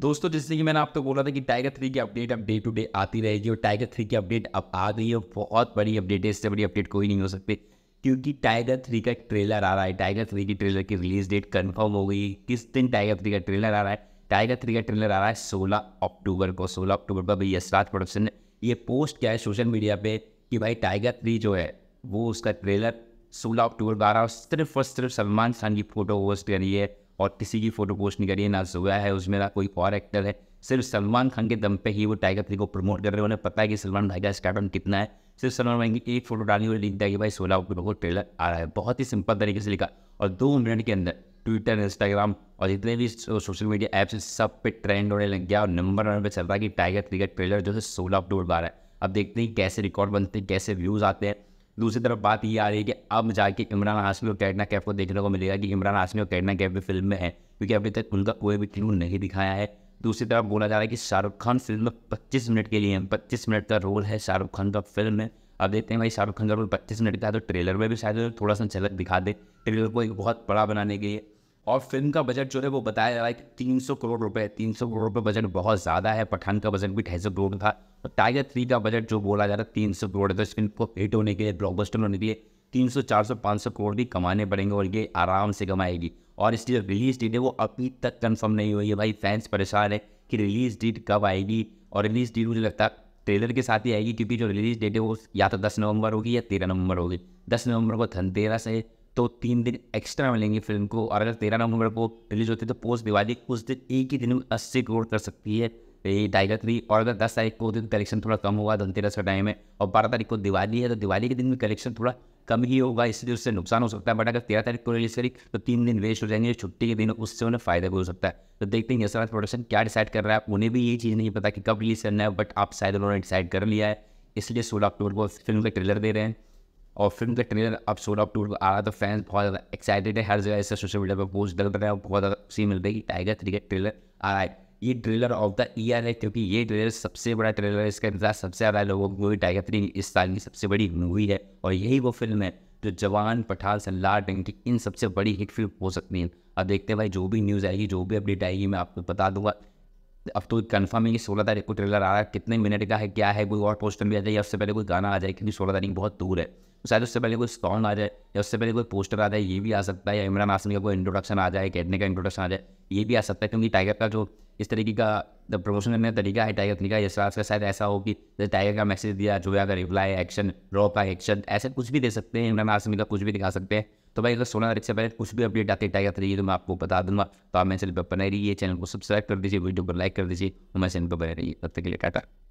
दोस्तों जैसे कि मैंने आपको तो बोला था कि टाइगर थ्री की अपडेट अब डे टू डे आती रहेगी और टाइगर थ्री की अपडेट अब आ गई है बहुत बड़ी अपडेट है इससे बड़ी अपडेट कोई नहीं हो सकती क्योंकि टाइगर थ्री का ट्रेलर आ रहा है टाइगर थ्री की ट्रेलर की रिलीज डेट कन्फर्म हो गई किस दिन टाइगर थ्री का ट्रेलर आ रहा है टाइगर थ्री का ट्रेलर आ रहा है सोलह अक्टूबर को सोलह अक्टूबर पर भाई यशराज प्रोडक्शन ने ये पोस्ट किया है सोशल मीडिया पर कि भाई टाइगर थ्री जो है वो उसका ट्रेलर सोलह अक्टूबर को आ रहा है सिर्फ और सिर्फ सलमान खान की फ़ोटो पोस्ट करी है और किसी की फ़ोटो पोस्ट नहीं करिए ना जोया है उसमें ना कोई और एक्टर है सिर्फ सलमान खान के दम पे ही वो टाइगर थ्री को प्रमोट कर रहे हैं उन्हें पता है कि सलमान भाई का स्टार्टअप कितना है सिर्फ सलमान भाई की एक फ़ोटो डाली हुई लिखता है कि भाई सोलह अक्टूबर को ट्रेलर आ रहा है बहुत ही सिंपल तरीके से लिखा और दो मिनट के अंदर ट्विटर इंस्टाग्राम और जितने भी सोशल मीडिया ऐप्स हैं सब पे ट्रेंड होने लग गया और नंबर वन पर चल रहा है कि टाइगर थ्री का ट्रेलर जो है सोलह अक्टूबर आ रहा है अब देखते हैं कैसे रिकॉर्ड बनते हैं कैसे व्यूज़ आते हैं दूसरी तरफ बात ये आ रही है कि अब जाके इमरान हाशमी और कैटना कैफ को देखने को मिलेगा कि इमरान हाशमी और कैटना कैफ भी फिल्म में है क्योंकि अभी तक उनका कोई भी क्लू नहीं दिखाया है दूसरी तरफ बोला जा रहा है कि शाहरुख खान फिल्म में पच्चीस मिनट के लिए है पच्चीस मिनट का रोल है शाहरुख खान का फिल्म में अब देखते हैं भाई शाहरुख खान का रोल पच्चीस मिनट का है तो ट्रेलर में भी शायद थोड़ा सा झलक दिखा दे ट्रेलर को एक बहुत बड़ा बनाने के लिए और फिल्म का बजट जो है वो बताया जा रहा है कि तीन सौ करोड़ रुपए तीन सौ करोड़ रुपये बजट बहुत ज़्यादा है पठान का बजट भी ढाई सौ करोड़ था और टाइगर थ्री का बजट जो बोला जा रहा है तीन सौ करोड़ था फिल्म तो को हिट होने के लिए ब्लॉकबस्टर होने के लिए तीन सौ चार सौ पाँच सौ करोड़ भी कमाने पड़ेंगे और ये आराम से कमाएगी और इसकी जो रिलीज़ डेट है वो अभी तक कन्फर्म नहीं हुई है भाई फैंस परेशान है कि रिलीज़ डेट कब आएगी और रिलीज़ डेट मुझे लगता है ट्रेलर के साथ ही आएगी क्योंकि जो रिलीज़ डेट है वो या तो दस नवंबर होगी या तेरह नवंबर होगी दस नवंबर को धनतेरस है तो तीन दिन एक्स्ट्रा मिलेंगे फिल्म को और अगर तेरह नवंबर को रिलीज होती है तो पोस्ट दिवाली उस दिन एक ही दिन में अस्सी करोड़ कर सकती है तो ये टाइगर थ्री और अगर दस तारीख को होती तो कलेक्शन थोड़ा कम होगा धनतेरस का टाइम है और बारह तारीख को दिवाली है तो दिवाली के दिन में कलेक्शन थोड़ा कम ही होगा इसलिए उससे नुकसान हो सकता है बट अगर तेरह तारीख को रिलीज करी तो तीन दिन वेस्ट हो जाएंगे छुट्टी के दिन उससे उन्हें फायदा भी हो सकता है तो देखते हैं यशराज प्रोडक्शन क्या डिसाइड कर रहा है उन्हें भी ये चीज़ नहीं पता कि कब रिलीज़ करना है बट आप शायद उन्होंने डिसाइड कर लिया है इसलिए सोलह अक्टूबर को फिल्म का ट्रेलर दे रहे हैं और फिल्म का ट्रेलर अब सोलह अक्टूबर को आ रहा था फैंस तो बहुत ज़्यादा एक्साइटेड है हर जगह इससे सोशल मीडिया पर पोस्ट डल रहा है बहुत ज़्यादा खुशी मिल रही है टाइगर थ्री का ट्रेलर आ रहा है ये ट्रेलर ऑफ द ईयर है क्योंकि ये ट्रेलर सबसे बड़ा ट्रेलर है इसका इंतजार सबसे ज़्यादा लोगों को टाइगर थ्री इस साल की सबसे बड़ी मूवी है और यही वो फिल्म है जो जवान पठान सल्लार डंकी इन सबसे बड़ी हिट फिल्म हो सकती है अब देखते हैं भाई जो भी न्यूज़ आएगी जो भी अपडेट आएगी मैं आपको बता दूंगा अब तो कन्फर्म है कि सोलह तारीख को ट्रेलर आ रहा है कितने मिनट का है क्या है कोई और पोस्टर भी आ जाए या उससे पहले कोई गाना आ जाए क्योंकि सोलह तारीख बहुत दूर है शायद उससे पहले कोई सॉन्ग आ जाए या उससे पहले कोई पोस्टर आ जाए ये भी आ सकता है या इमरान हाशमी का कोई इंट्रोडक्शन आ जाए कैदने का इंट्रोडक्शन आ जाए ये भी आ सकता है क्योंकि टाइगर का जो इस तरीके का द प्रमोशन करने का तरीका है टाइगर तरीका का यशराज शायद ऐसा हो कि जैसे टाइगर का मैसेज दिया जोया का रिप्लाई एक्शन रॉ का एक्शन ऐसे कुछ भी दे सकते हैं इमरान आसमी का कुछ भी दिखा सकते हैं तो भाई अगर सोलह तारीख से पहले कुछ भी अपडेट आती है टाइगर तरीके तो मैं आपको बता दूंगा तो आप मैं चैनल पर बने रहिए चैनल को सब्सक्राइब कर दीजिए वीडियो को लाइक कर दीजिए मैं चैनल पर बने रहिए तब तक के लिए टाटा